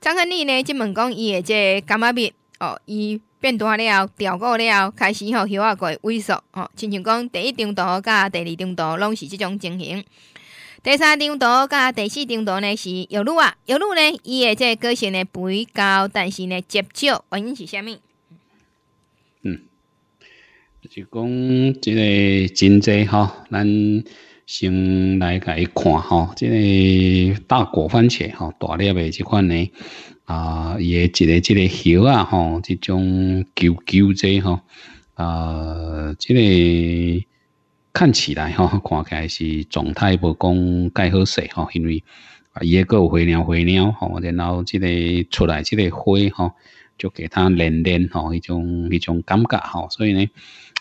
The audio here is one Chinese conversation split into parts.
张经理呢？即问讲伊的即感阿蜜哦，伊变大了，调过了，开始吼休阿改萎缩哦，亲像讲第一张图甲第二张图拢是即种情形，第三张图甲第四张图呢是有路啊，有路呢，伊的即个性呢肥高，但是呢，接触原因是虾物？嗯，就讲即个真侪吼，咱。先来甲伊看吼，即个大果番茄吼，大粒诶即款呢啊，伊诶一个即个叶啊吼，即种揪揪者吼啊，即个看起来吼，看起来是状态无讲该好势吼，因为啊伊叶个花鸟花鸟吼，然后即个出来即个花吼，就给他黏黏吼，一种迄种感觉吼，所以呢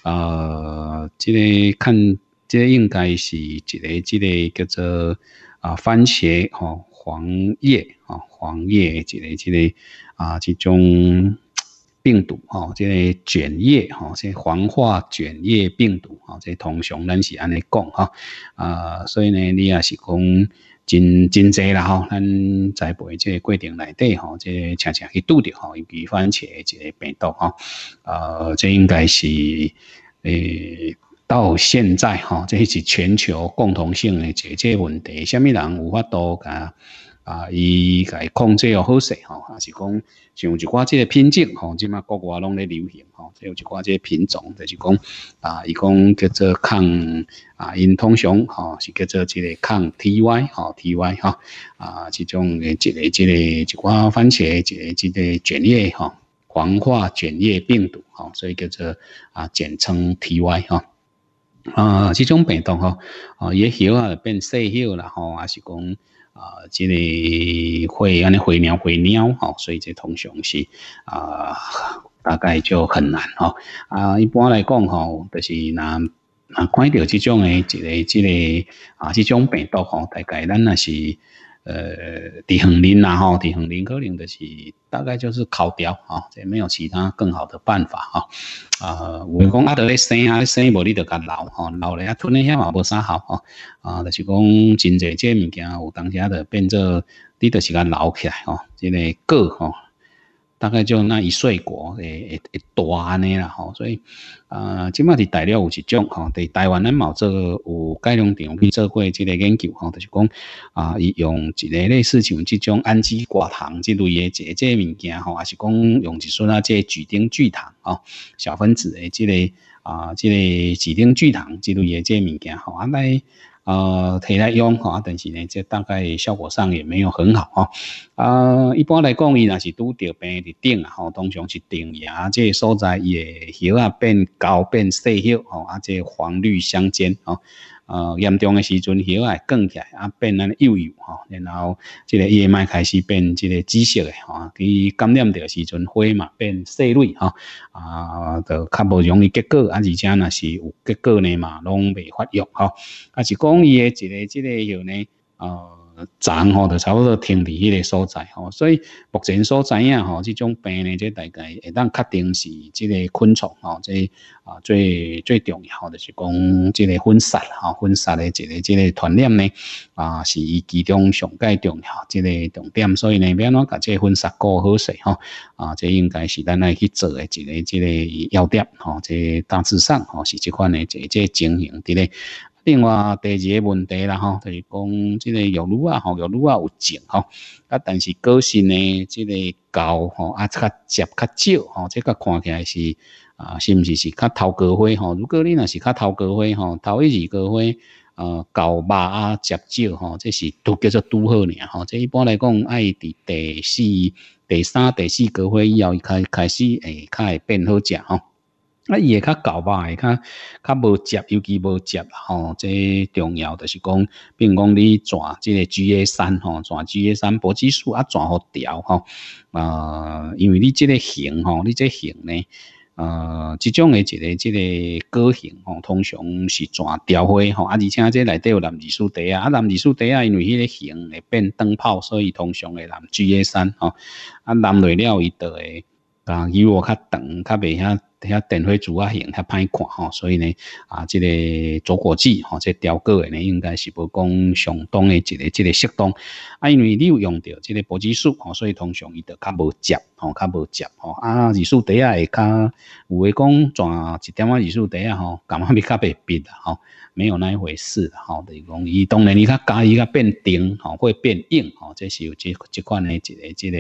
啊，即个看。这应该是一个、一个叫做啊，番茄哈黄叶啊黄叶一个、一个啊这种病毒啊，这卷叶哈，这黄化卷叶病毒啊，这通常咱是安尼讲哈啊，所以呢，你也是讲真真济啦吼，咱栽培即个过程内底吼，即个常常去拄着吼，尤其番茄一个病毒吼，啊，这应该是诶。到现在哈，这是全球共同性的解决问题。虾米人有法多噶啊？甲伊控制好势吼，还是讲像一寡这品种吼，即嘛国外拢咧流行吼。即有一寡这品种，就是讲啊，伊讲叫做抗啊，因通常吼是叫做即个抗 T Y 吼 T Y 哈啊，即种诶即个即个一寡番茄即个即个卷叶吼，黄化卷叶病毒吼，所以叫做啊，简称 T Y 哈。啊，即种病毒吼，啊，也小啊变细小啦吼，还是讲啊，这个会安尼会尿会尿吼，所以这通常是啊，大概就很难吼。啊，一般来讲吼，就是若若看着即种的这类这个啊，即种病毒吼，大概咱若是。呃，地黄苓呐吼，地黄苓可能就是大概就是烤掉啊，这没有其他更好的办法啊。啊，有们讲啊，倒咧生啊，生无你得甲熬吼，熬咧啊吞咧遐嘛无啥好吼。啊，就是讲真侪这物件有当下得变做，你得是甲熬起来吼，真个过吼。大概就那一水果诶诶大安尼啦吼，所以啊，即嘛伫大陆有一种吼，伫台湾咱嘛有做有解两场去做过即个研究吼，就是讲啊，伊用一个类似像即种氨基寡糖之类个即个物件吼，还是讲用一酸啊，这聚丁聚糖吼，小分子诶即个啊，即个聚丁聚糖之类即个物件吼，安尼。呃，提来用哈，但是呢，这大概效果上也没有很好啊。啊，一般来讲，伊若是拄着病的顶啊，吼，通常是顶芽，这所在叶叶啊变高变细叶，吼，而且黄绿相间，吼。呃，严重诶时阵，叶啊梗起来，啊变安幼幼然后即个叶脉开始变即个紫色嘅哈，感染掉时阵花嘛变细绿啊就较无容易结果，而且若是有结果呢嘛，拢未发育啊是讲伊个即个即个叶呢，呃。长吼，就差不多停伫迄个所在吼，所以目前所知影吼，即种病呢，即大概会当确定是即个昆虫吼，即啊最最重要吼，就是讲即个粉虱吼，粉虱的一个即个传染呢啊，是伊其中上个重要即个重点，所以呢，别个讲这粉虱顾好势吼啊，即应该是咱来去做的一个即个要点吼，即大致上吼是即款的即即经形伫咧。另外第二个问题啦吼，就是讲即个玉女啊吼，玉女啊有证吼，啊但是个性呢，即个猴吼啊，较汁较少吼，这个看起来是啊，是毋是是较头高火吼？如果你若是较头高火吼，头一二高火呃，膏肉啊食少吼，这是都叫做拄好尔吼。这一般来讲爱伫第四、第三、第四过火以后开开始会较会变好食吼。那也较厚吧，也较较无接，尤其无接吼。这重要的是讲，并讲你转这个 G A 三吼，转 G A 三搏击数啊，转好调吼呃，因为你这个型吼，你这型呢，呃，这种的这个这个个型吼，通常是转调花吼。啊，而且这内底有蓝二素底啊，啊蓝二素底啊，因为迄个型变灯泡，所以通常会蓝 G A 三吼。啊，蓝绿料一道会啊，伊我较长，较袂遐。睇下電費主要型较歹看哈，所以呢啊，即个左果枝哈，即雕刻诶呢，应该是冇讲相当诶一个即个适当。啊，因为你有用到即個保树吼，所以通常伊着较无接，哈，较无接，哈，啊，树底下会较有诶讲轉一点啊，树底下吼，感觉会较白鼻啦，吼，没有那一回事，哈，等是讲伊当然你较加依较变硬，哈，會变硬，哈，即是有即即款诶一个即个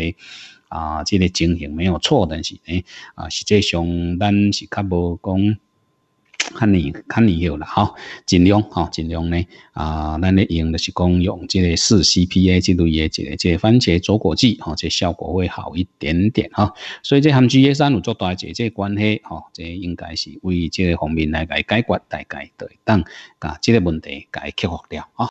啊，即个情形没有错，但是呢，啊，实际上咱是较无讲，较年较年幼啦，吼尽量吼，尽量呢，啊，咱咧用的是讲用即个四 C P A，即类个即这番茄左果剂，哈，这效果会好一点点，哈，所以这他们 G A 三有做大，这关系，哈，这应该是为这方面来来解决，大概对会当，噶这个问题伊克服了，吼。